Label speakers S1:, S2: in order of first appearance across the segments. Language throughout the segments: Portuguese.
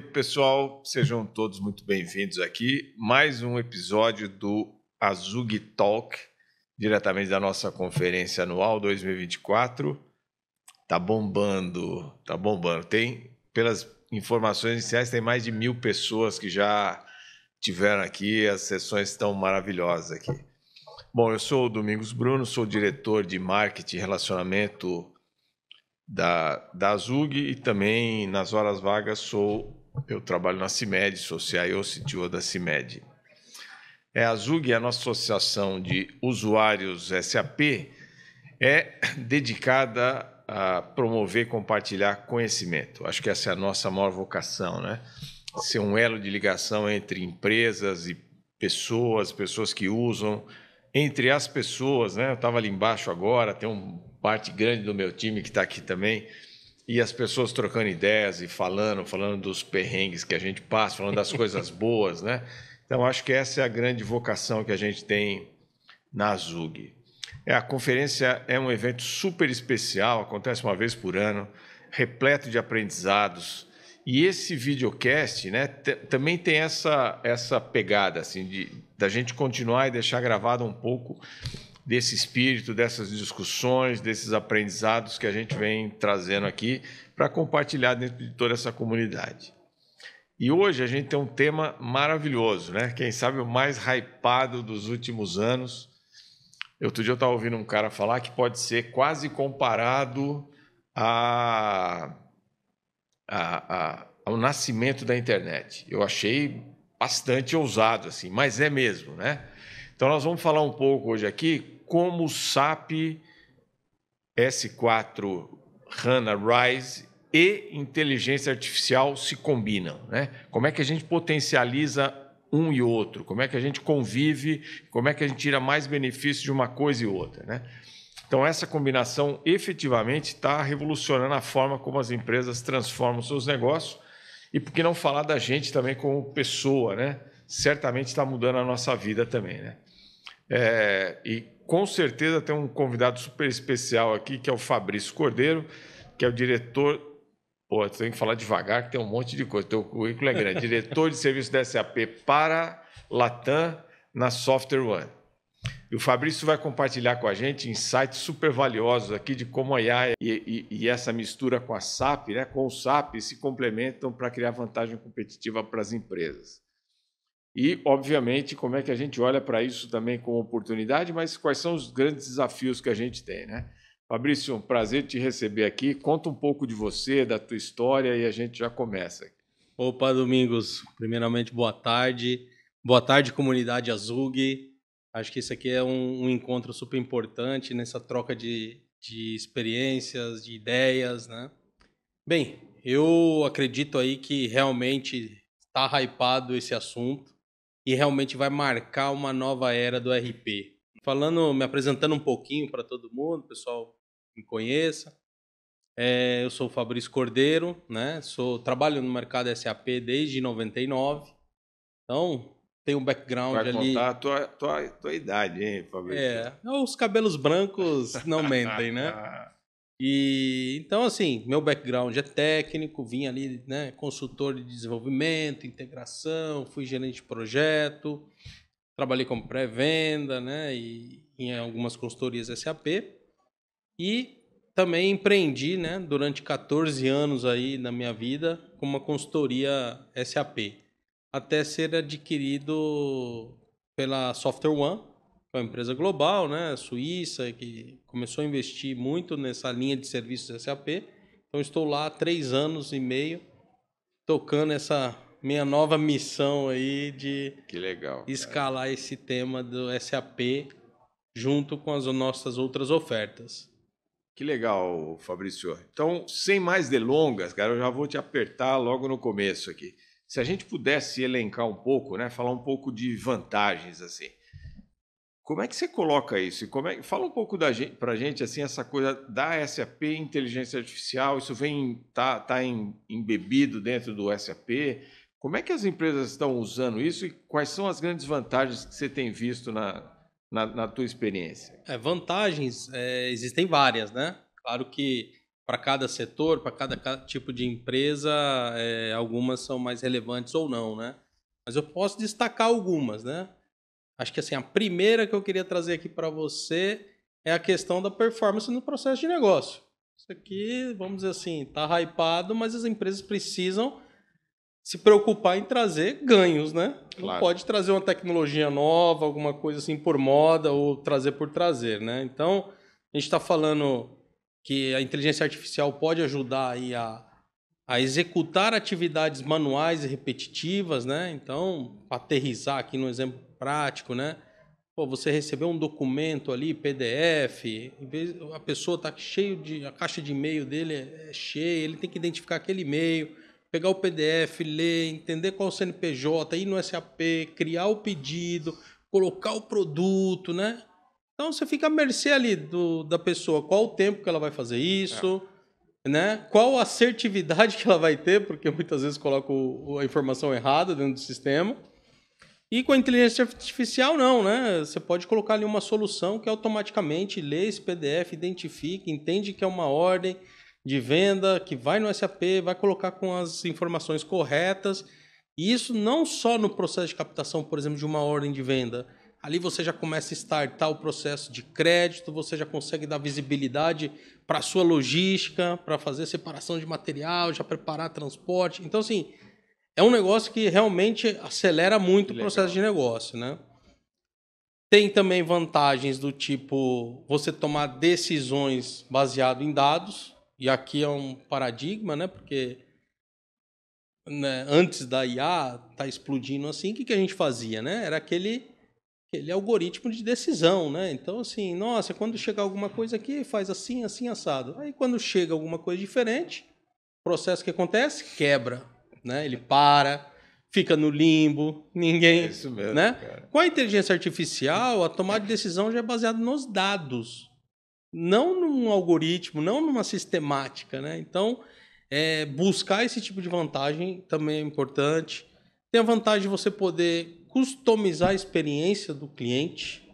S1: pessoal, sejam todos muito bem-vindos aqui. Mais um episódio do Azug Talk, diretamente da nossa conferência anual 2024. Tá bombando, tá bombando. Tem, pelas informações iniciais, tem mais de mil pessoas que já tiveram aqui. As sessões estão maravilhosas aqui. Bom, eu sou o Domingos Bruno, sou diretor de marketing e relacionamento da, da Azug e também nas horas vagas sou eu trabalho na CIMED, sou CIO, CTO da CIMED. É, a ZUG, a nossa associação de usuários SAP, é dedicada a promover e compartilhar conhecimento. Acho que essa é a nossa maior vocação, né? Ser um elo de ligação entre empresas e pessoas, pessoas que usam, entre as pessoas, né? Eu estava ali embaixo agora, tem uma parte grande do meu time que está aqui também, e as pessoas trocando ideias e falando, falando dos perrengues que a gente passa, falando das coisas boas, né? Então, acho que essa é a grande vocação que a gente tem na ZUG. É, a conferência é um evento super especial, acontece uma vez por ano, repleto de aprendizados. E esse videocast né, também tem essa, essa pegada assim, de, da gente continuar e deixar gravado um pouco desse espírito, dessas discussões, desses aprendizados que a gente vem trazendo aqui para compartilhar dentro de toda essa comunidade. E hoje a gente tem um tema maravilhoso, né? Quem sabe o mais hypado dos últimos anos. Outro dia eu estava ouvindo um cara falar que pode ser quase comparado a, a, a, ao nascimento da internet. Eu achei bastante ousado, assim, mas é mesmo, né? Então nós vamos falar um pouco hoje aqui como o SAP S4 HANA Rise e inteligência artificial se combinam, né? Como é que a gente potencializa um e outro? Como é que a gente convive? Como é que a gente tira mais benefício de uma coisa e outra, né? Então essa combinação efetivamente está revolucionando a forma como as empresas transformam seus negócios e por que não falar da gente também como pessoa, né? Certamente está mudando a nossa vida também, né? É, e com certeza tem um convidado super especial aqui, que é o Fabrício Cordeiro, que é o diretor. Pô, tem que falar devagar, que tem um monte de coisa. Teu currículo é grande. diretor de serviço da SAP para Latam na Software One. E o Fabrício vai compartilhar com a gente insights super valiosos aqui de como a AI e, e, e essa mistura com a SAP, né, com o SAP, se complementam para criar vantagem competitiva para as empresas. E, obviamente, como é que a gente olha para isso também como oportunidade, mas quais são os grandes desafios que a gente tem, né? Fabrício, um prazer te receber aqui. Conta um pouco de você, da tua história e a gente já começa. Opa, Domingos.
S2: Primeiramente, boa tarde. Boa tarde, comunidade Azug. Acho que isso aqui é um, um, encontro super importante nessa troca de, de experiências, de ideias, né? Bem, eu acredito aí que realmente está hypado esse assunto. E realmente vai marcar uma nova era do RP. Falando, me apresentando um pouquinho para todo mundo, pessoal me conheça. É, eu sou o Fabrício Cordeiro, né? Sou trabalho no mercado SAP desde 99. Então, tem um background Vai ali. Vai contar a
S1: tua, tua, tua idade, hein, Fabrício? É,
S2: os cabelos brancos não mentem, né? E então assim, meu background é técnico, vim ali, né, consultor de desenvolvimento, integração, fui gerente de projeto, trabalhei como pré-venda, né, e em algumas consultorias SAP. E também empreendi, né, durante 14 anos aí na minha vida com uma consultoria SAP, até ser adquirido pela Software One, uma empresa global, né, suíça, que começou a investir muito nessa linha de serviços SAP. Então estou lá há três anos e meio tocando essa minha nova missão aí de legal, escalar cara. esse tema do SAP junto com as nossas outras ofertas.
S1: Que legal, Fabrício. Então, sem mais delongas, cara, eu já vou te apertar logo no começo aqui. Se a gente pudesse elencar um pouco, né, falar um pouco de vantagens assim. Como é que você coloca isso? como é... Fala um pouco da gente, gente assim essa coisa da SAP, inteligência artificial, isso vem tá, tá em, embebido dentro do SAP. Como é que as empresas estão usando isso e quais são as grandes vantagens que você tem visto na, na, na tua experiência?
S2: É, vantagens é, existem várias, né? Claro que para cada setor, para cada, cada, tipo de empresa, é, algumas são mais relevantes ou não, né? Mas eu posso destacar algumas, né? Acho que assim, a primeira que eu queria trazer aqui para você é a questão da performance no processo de negócio. Isso aqui, vamos dizer assim, está hypado, mas as empresas precisam se preocupar em trazer ganhos, né? Claro. Não pode trazer uma tecnologia nova, alguma coisa assim por moda ou trazer por trazer, né? Então, a gente está falando que a inteligência artificial pode ajudar aí a, a executar atividades manuais e repetitivas, né? Então, aterrizar aqui no exemplo prático, né? Pô, você recebeu um documento ali, PDF, a pessoa está cheio de. A caixa de e-mail dele é, é cheia, ele tem que identificar aquele e-mail, pegar o PDF, ler, entender qual é o CNPJ, ir no SAP, criar o pedido, colocar o produto, né? Então você fica à mercê ali do, da pessoa, qual o tempo que ela vai fazer isso, é. né? Qual a assertividade que ela vai ter, porque muitas vezes coloca a informação errada dentro do sistema. E com a inteligência artificial, não, né? Você pode colocar ali uma solução que automaticamente lê esse PDF, identifica, entende que é uma ordem de venda, que vai no SAP, vai colocar com as informações corretas. E isso não só no processo de captação, por exemplo, de uma ordem de venda. Ali você já começa a startar o processo de crédito, você já consegue dar visibilidade para a sua logística, para fazer separação de material, já preparar transporte. Então, assim, é um negócio que realmente acelera muito Legal. o processo de negócio, né? Tem também vantagens do tipo você tomar decisões baseado em dados, e aqui é um paradigma, né? Porque né, antes da IA tá explodindo assim, o que, que a gente fazia, né? Era aquele, aquele algoritmo de decisão, né? Então, assim, nossa, quando chegar alguma coisa aqui, faz assim, assim, assado. Aí, quando chega alguma coisa diferente, processo que acontece, quebra né? Ele para, fica no limbo, ninguém. É isso mesmo. Né? Cara. Com a inteligência artificial, a tomada de decisão já é baseada nos dados, não num algoritmo, não numa sistemática. Né? Então, é, buscar esse tipo de vantagem também é importante. Tem a vantagem de você poder customizar a experiência do cliente.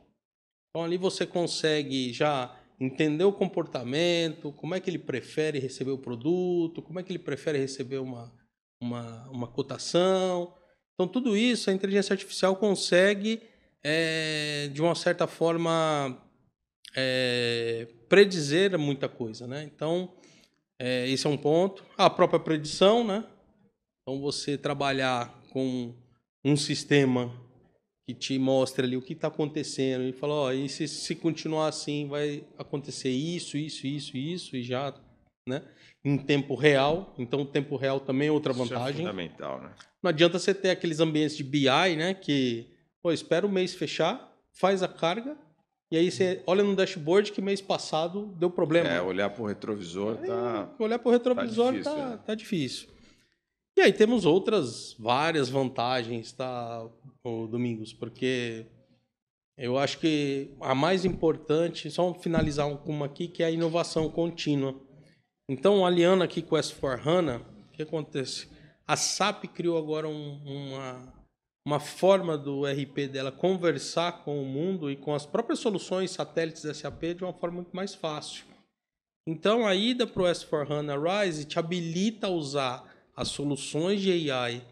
S2: Então, ali você consegue já entender o comportamento, como é que ele prefere receber o produto, como é que ele prefere receber uma uma, uma cotação. Então, tudo isso a inteligência artificial consegue, é, de uma certa forma, é, predizer muita coisa. Né? Então, é, esse é um ponto. A própria predição, né? Então, você trabalhar com um sistema que te mostra ali o que está acontecendo e fala, ó, oh, e se, se continuar assim vai acontecer isso, isso, isso, isso, e já né? em tempo real. Então, o tempo real também é outra vantagem. Isso é fundamental, né? Não adianta você ter aqueles ambientes de BI, né? Que, pô, espera o mês fechar, faz a carga, e aí você olha no dashboard que mês passado deu problema. É, olhar para o retrovisor está. tá. Olhar para o retrovisor tá difícil, tá, né? tá difícil. E aí temos outras várias vantagens, tá, Domingos? Porque eu acho que a mais importante, só finalizar com uma aqui, que é a inovação contínua. Então, aliando aqui com o S4HANA, o que acontece? A SAP criou agora um, uma, uma forma do RP dela conversar com o mundo e com as próprias soluções satélites da SAP de uma forma muito mais fácil. Então, a ida para o S4HANA Rise te habilita a usar as soluções de AI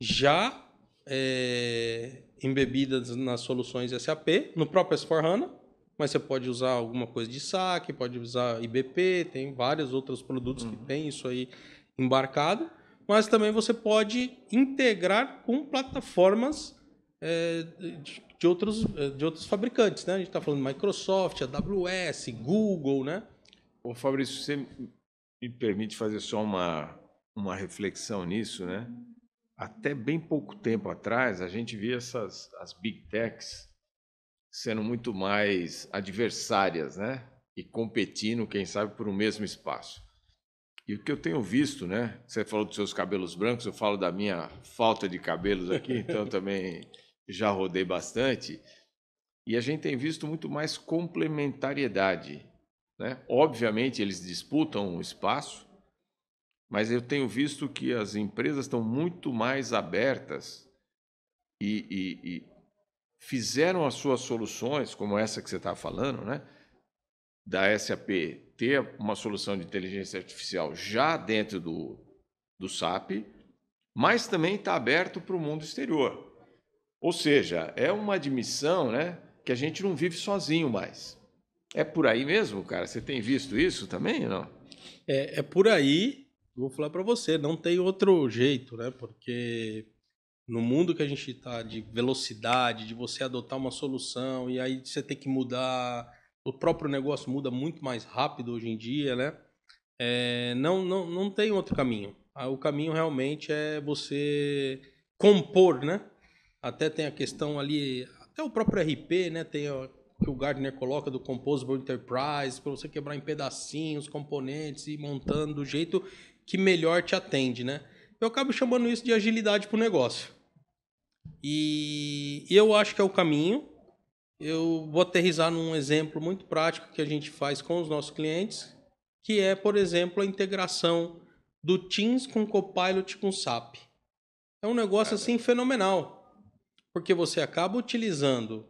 S2: já é, embebidas nas soluções SAP, no próprio S4HANA, mas você pode usar alguma coisa de saque, pode usar IBP, tem vários outros produtos uhum. que tem isso aí embarcado, mas também você pode integrar com plataformas é, de, outros, eh, de outros fabricantes, né? A gente está falando Microsoft, AWS, Google, né? Ô Fabrício, você me
S1: permite fazer só uma, uma reflexão nisso, né? Até bem pouco tempo atrás, a gente via essas as big techs sendo muito mais adversárias, né? E competindo, quem sabe, por um mesmo espaço. E o que eu tenho visto, né? Você falou dos seus cabelos brancos, eu falo da minha falta de cabelos aqui, então também já rodei bastante. E a gente tem visto muito mais complementariedade. Né? Obviamente, eles disputam o espaço, mas eu tenho visto que as empresas estão muito mais abertas e, e, e fizeram as suas soluções, como essa que você está falando, né? da SAP ter uma solução de inteligência artificial já dentro do, do SAP, mas também está aberto para o mundo exterior. Ou seja, é uma admissão né, que a gente não vive sozinho mais. É por aí mesmo, cara? Você tem visto isso também ou não?
S2: É, é por aí, vou falar para você, não tem outro jeito, né? Porque no mundo que a gente está de velocidade, de você adotar uma solução e aí você tem que mudar, o próprio negócio muda muito mais rápido hoje em dia, né? É, não, não, não tem outro caminho. Ah, o caminho realmente é você compor, né? Até tem a questão ali, até o próprio RP, né? Tem o que o Gardner coloca do Composable Enterprise, para você quebrar em pedacinhos, componentes e montando do jeito que melhor te atende, né? Eu acabo chamando isso de agilidade para o negócio. E eu acho que é o caminho. Eu vou aterrizar num exemplo muito prático que a gente faz com os nossos clientes, que é, por exemplo, a integração do Teams com Copilot com SAP. É um negócio assim fenomenal, porque você acaba utilizando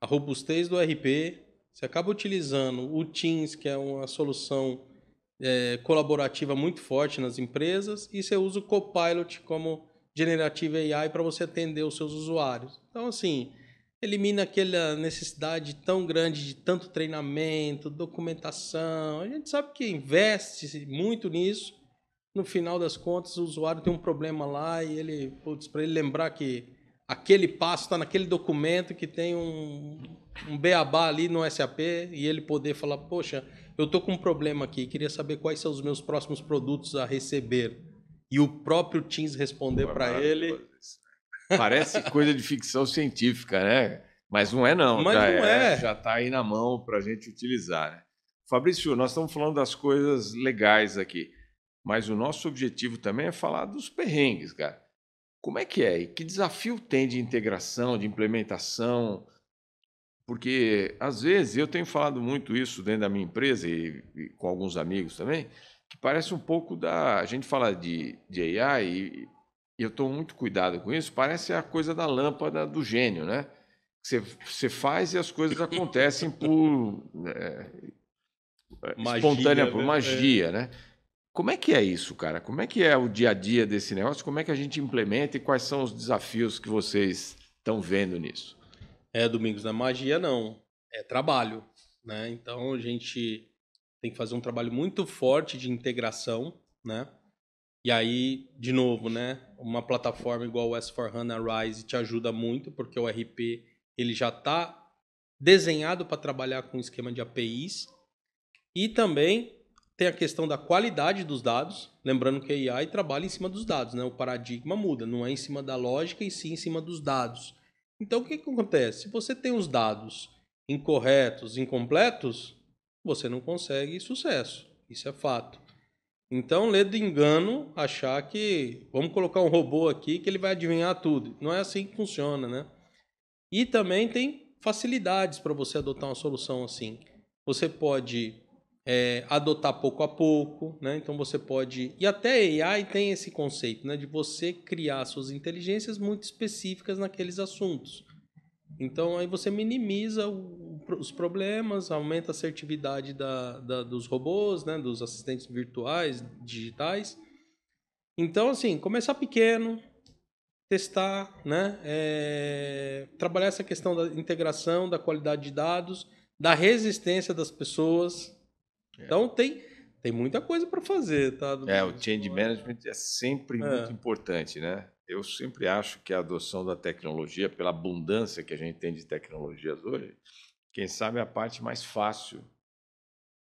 S2: a robustez do RP, você acaba utilizando o Teams, que é uma solução é, colaborativa muito forte nas empresas, e você usa o Copilot como generativa AI para você atender os seus usuários. Então, assim, elimina aquela necessidade tão grande de tanto treinamento, documentação. A gente sabe que investe muito nisso. No final das contas, o usuário tem um problema lá e ele, para ele lembrar que aquele passo está naquele documento que tem um, um beabá ali no SAP e ele poder falar: Poxa, eu estou com um problema aqui, queria saber quais são os meus próximos produtos a receber e o próprio Teams responder para ele. Né? Parece
S1: coisa de ficção científica, né? Mas não é, não. Mas já não é. é. Já está aí na mão para a gente utilizar. Né? Fabrício, nós estamos falando das coisas legais aqui, mas o nosso objetivo também é falar dos perrengues, cara. Como é que é? E que desafio tem de integração, de implementação? Porque, às vezes, eu tenho falado muito isso dentro da minha empresa e, e com alguns amigos também que parece um pouco da. A gente fala de, de AI e, e eu estou muito cuidado com isso, parece a coisa da lâmpada do gênio, né? Você, você faz e as coisas acontecem por. Né, é, magia, espontânea, por né? magia, é. né? Como é que é isso, cara? Como é que é o dia a dia desse negócio? Como é que a gente implementa e quais são os
S2: desafios que vocês estão vendo nisso? É, Domingos, na é magia não. É trabalho. Né? Então a gente tem que fazer um trabalho muito forte de integração, né? E aí, de novo, né? Uma plataforma igual o S4HANA Rise te ajuda muito, porque o RP ele já está desenhado para trabalhar com esquema de APIs. E também tem a questão da qualidade dos dados, lembrando que a AI trabalha em cima dos dados, né? O paradigma muda, não é em cima da lógica e sim em cima dos dados. Então o que, que acontece? Se você tem os dados incorretos, incompletos, você não consegue sucesso. Isso é fato. Então, lê do engano, achar que vamos colocar um robô aqui que ele vai adivinhar tudo. Não é assim que funciona, né? E também tem facilidades para você adotar uma solução assim. Você pode é, adotar pouco a pouco, né? Então você pode. E até AI tem esse conceito, né? De você criar suas inteligências muito específicas naqueles assuntos. Então aí você minimiza o, os problemas, aumenta a assertividade da, da, dos robôs, né, dos assistentes virtuais, digitais. Então, assim, começar pequeno, testar, né, é, trabalhar essa questão da integração, da qualidade de dados, da resistência das pessoas. É. Então tem, tem muita coisa para fazer, tá? É, o
S1: change management é sempre é. muito importante, né? eu sempre acho que a adoção da tecnologia, pela abundância que a gente tem de tecnologias hoje, quem sabe é a parte mais fácil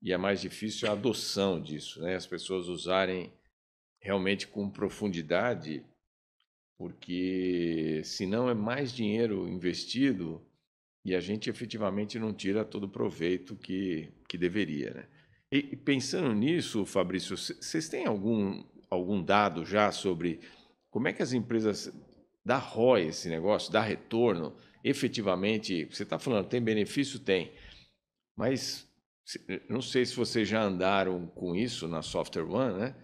S1: e a é mais difícil é a adoção disso, né? As pessoas usarem realmente com profundidade, porque senão é mais dinheiro investido e a gente efetivamente não tira todo o proveito que, que deveria, né? E pensando nisso, Fabrício, vocês têm algum, algum dado já sobre como é que as empresas dá ROI esse negócio, dá retorno, efetivamente, você está falando, tem benefício? Tem. Mas não sei se vocês já andaram com isso na Software One, né?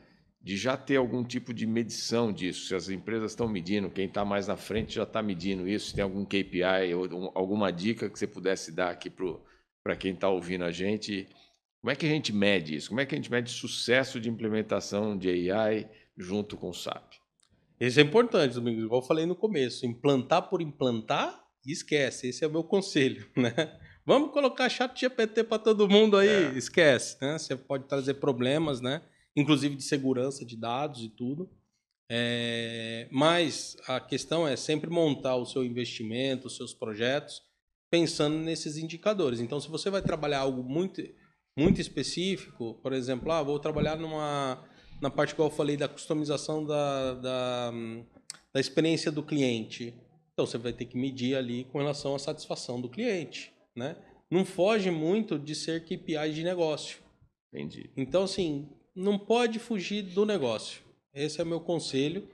S1: De já ter algum tipo de medição disso, se as empresas estão medindo, quem está mais na frente já está medindo isso, se tem algum KPI ou alguma dica que você pudesse dar aqui para quem está ouvindo a gente. Como é que a gente mede isso? Como é que a gente mede sucesso de
S2: implementação de AI junto com o SAP? Isso é importante, Domingos, igual eu falei no começo. Implantar por implantar, esquece. Esse é o meu conselho, né? Vamos colocar chat GPT para todo mundo aí, é. esquece, né? Você pode trazer problemas, né? Inclusive de segurança de dados e tudo. É... Mas a questão é sempre montar o seu investimento, os seus projetos, pensando nesses indicadores. Então, se você vai trabalhar algo muito, muito específico, por exemplo, ah, vou trabalhar numa na parte que eu falei da customização da, da, da experiência do cliente. Então você vai ter que medir ali com relação à satisfação do cliente, né? Não foge muito de ser KPI de negócio. Entendi. Então assim, não pode fugir do negócio. Esse é o meu conselho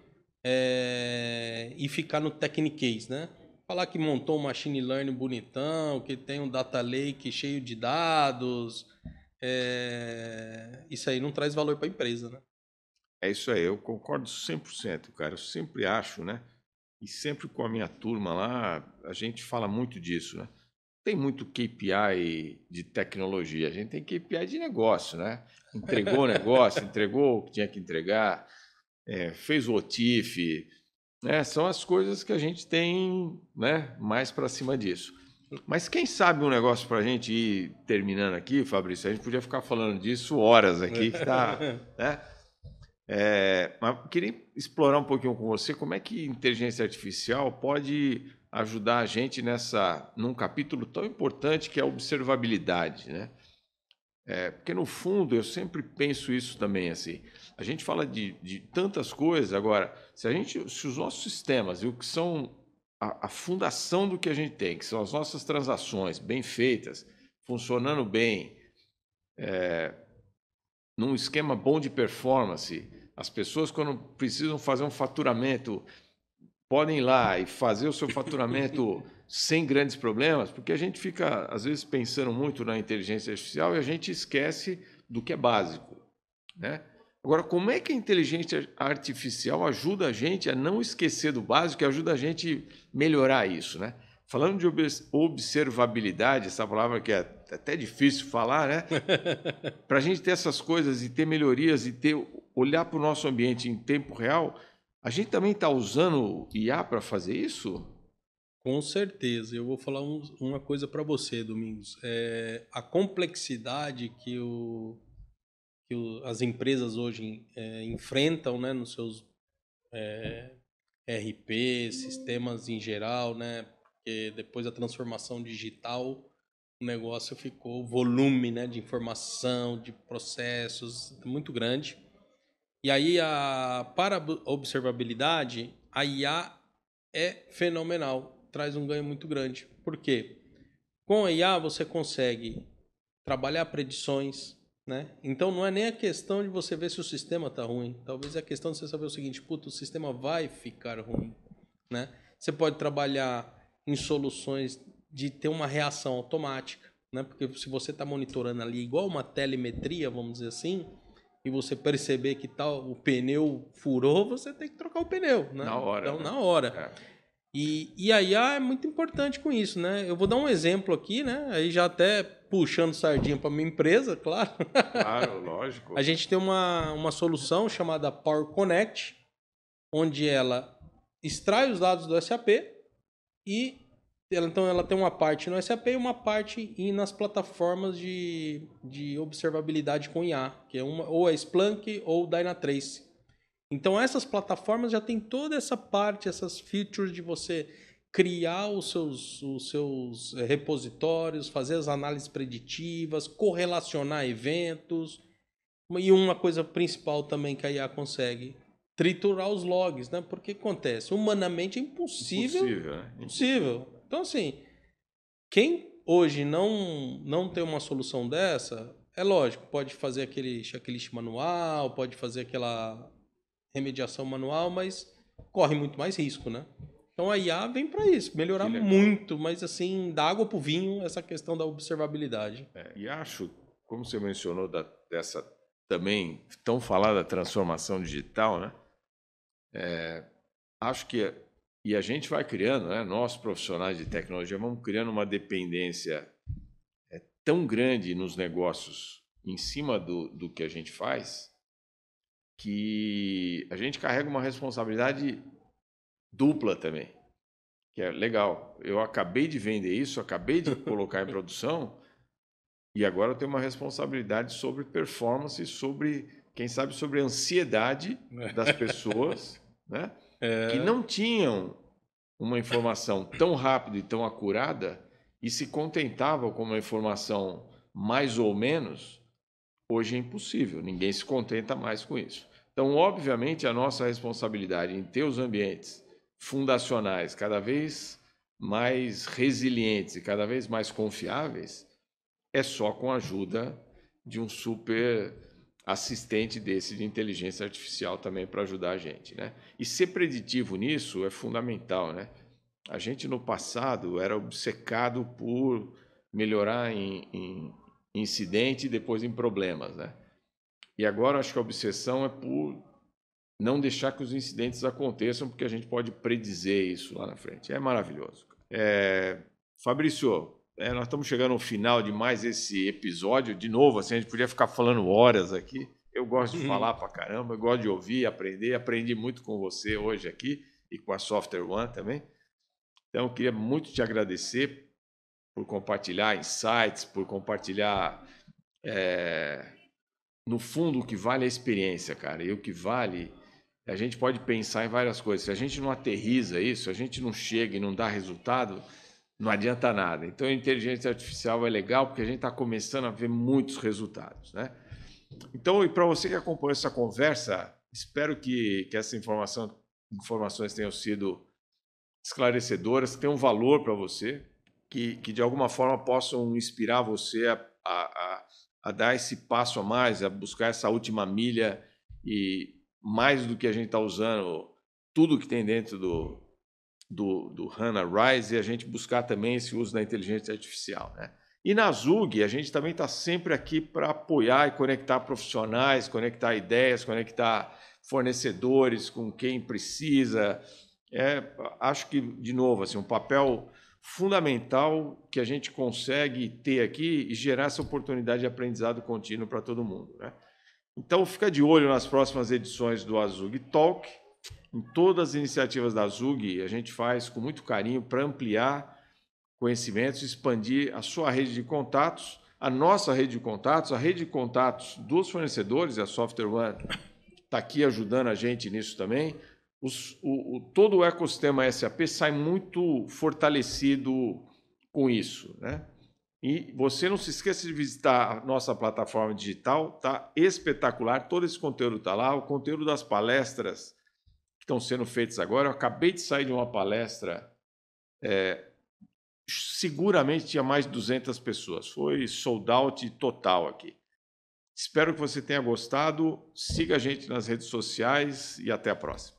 S2: é... e ficar no technique né? Falar que montou um machine learning bonitão, que tem um data lake cheio de dados, é... isso aí não traz valor para a empresa, né?
S1: É isso aí, eu concordo 100%, cara. Eu sempre acho, né? E sempre com a minha turma lá, a gente fala muito disso, né? Tem muito KPI de tecnologia, a gente tem KPI de negócio, né? Entregou o negócio, entregou o que tinha que entregar, é, fez o OTIF, né? São as coisas que a gente tem, né? Mais para cima disso. Mas quem sabe um negócio para a gente ir terminando aqui, Fabrício? A gente podia ficar falando disso horas aqui, que tá, né? É, mas queria explorar um pouquinho com você como é que inteligência artificial pode ajudar a gente nessa num capítulo tão importante que é a observabilidade, né? É, porque no fundo eu sempre penso isso também assim. A gente fala de, de tantas coisas agora. Se a gente, se os nossos sistemas, e o que são a, a fundação do que a gente tem, que são as nossas transações bem feitas, funcionando bem, é, num esquema bom de performance, as pessoas, quando precisam fazer um faturamento, podem ir lá e fazer o seu faturamento sem grandes problemas, porque a gente fica, às vezes, pensando muito na inteligência artificial e a gente esquece do que é básico. Né? Agora, como é que a inteligência artificial ajuda a gente a não esquecer do básico e ajuda a gente a melhorar isso? Né? Falando de observabilidade, essa palavra que é até difícil falar, né? para a gente ter essas coisas e ter melhorias e ter olhar para o nosso ambiente em tempo real, a gente também está usando IA para
S2: fazer isso? Com certeza. Eu vou falar um, uma coisa para você, Domingos. É, a complexidade que, o, que o, as empresas hoje é, enfrentam né, nos seus é, RP, sistemas em geral, né, porque depois da transformação digital o negócio ficou volume né, de informação, de processos muito grande. E aí, a, para a observabilidade, a IA é fenomenal, traz um ganho muito grande. Por quê? Com a IA você consegue trabalhar predições, né? Então não é nem a questão de você ver se o sistema está ruim, talvez é a questão de você saber o seguinte, puto, o sistema vai ficar ruim, né? Você pode trabalhar em soluções de ter uma reação automática, né? Porque se você está monitorando ali igual uma telemetria, vamos dizer assim, e você perceber que tal o pneu furou, você tem que trocar o pneu, né? Na hora. Então, né? na hora. É. E, e aí ah, é muito importante com isso, né? Eu vou dar um exemplo aqui, né? Aí já até puxando sardinha para minha empresa, claro.
S1: Claro, lógico.
S2: a gente tem uma, uma solução chamada Power Connect, onde ela extrai os dados do SAP, e ela, então ela tem uma parte no SAP e uma parte nas plataformas de, de observabilidade com IA, que é uma, ou a é Splunk ou Dynatrace. Então essas plataformas já tem toda essa parte, essas features de você criar os seus, os seus repositórios, fazer as análises preditivas, correlacionar eventos. E uma coisa principal também que a IA consegue triturar os logs, né? Porque acontece, humanamente é impossível. Impossível, né? Impossível. Então, assim, quem hoje não, não tem uma solução dessa, é lógico, pode fazer aquele checklist manual, pode fazer aquela remediação manual, mas corre muito mais risco, né? Então a IA vem para isso, melhorar muito, mas assim, da água para o vinho, essa questão da observabilidade. É,
S1: e acho, como você mencionou, da, dessa também tão falada transformação digital, né? É, acho que e a gente vai criando, né? Nós profissionais de tecnologia vamos criando uma dependência é, tão grande nos negócios em cima do, do que a gente faz que a gente carrega uma responsabilidade dupla também. Que é legal. Eu acabei de vender isso, acabei de colocar em produção e agora eu tenho uma responsabilidade sobre performance, sobre quem sabe sobre a ansiedade é. das pessoas né? É... que não tinham uma informação tão rápida e tão acurada e se contentavam com uma informação mais ou menos, hoje é impossível, ninguém se contenta mais com isso. Então, obviamente, a nossa responsabilidade em ter os ambientes fundacionais cada vez mais resilientes e cada vez mais confiáveis é só com a ajuda de um super assistente desse de inteligência artificial também para ajudar a gente, né? E ser preditivo nisso é fundamental, né? A gente no passado era obcecado por melhorar em, em incidente e depois em problemas, né? E agora acho que a obsessão é por não deixar que os incidentes aconteçam, porque a gente pode predizer isso lá na frente. É maravilhoso. É... Fabrício, é, nós estamos chegando ao final de mais esse episódio. De novo, assim, a gente podia ficar falando horas aqui. Eu gosto de uhum. falar pra caramba, eu gosto de ouvir, aprender. Aprendi muito com você hoje aqui e com a Software One também. Então, eu queria muito te agradecer por compartilhar insights, por compartilhar. É... No fundo, o que vale é a experiência, cara. E o que vale. A gente pode pensar em várias coisas. Se a gente não aterriza isso, se a gente não chega e não dá resultado, não adianta nada. Então, a inteligência artificial é legal porque a gente está começando a ver muitos resultados. Né? Então, e para você que acompanhou essa conversa, espero que, que essas informação, informações tenham sido esclarecedoras, que tenham valor para você, que, que de alguma forma possam inspirar você a, a, a dar esse passo a mais, a buscar essa última milha e mais do que a gente está usando tudo que tem dentro do, do, do HANA Rise e a gente buscar também esse uso da inteligência artificial. Né? E na ZUG, a gente também está sempre aqui para apoiar e conectar profissionais, conectar ideias, conectar fornecedores com quem precisa. É, acho que, de novo, assim, um papel fundamental que a gente consegue ter aqui e gerar essa oportunidade de aprendizado contínuo para todo mundo. Né? Então, fica de olho nas próximas edições do Azug Talk em todas as iniciativas da ZUG, a gente faz com muito carinho para ampliar conhecimentos, expandir a sua rede de contatos, a nossa rede de contatos, a rede de contatos dos fornecedores, a Software One está aqui ajudando a gente nisso também. Os, o, o, todo o ecossistema SAP sai muito fortalecido com isso. Né? E você não se esqueça de visitar a nossa plataforma digital, tá espetacular, todo esse conteúdo está lá, o conteúdo das palestras estão sendo feitas agora. Eu acabei de sair de uma palestra, é, seguramente tinha mais de 200 pessoas. Foi sold out total aqui. Espero que você tenha gostado. Siga a gente nas redes sociais e até a próxima.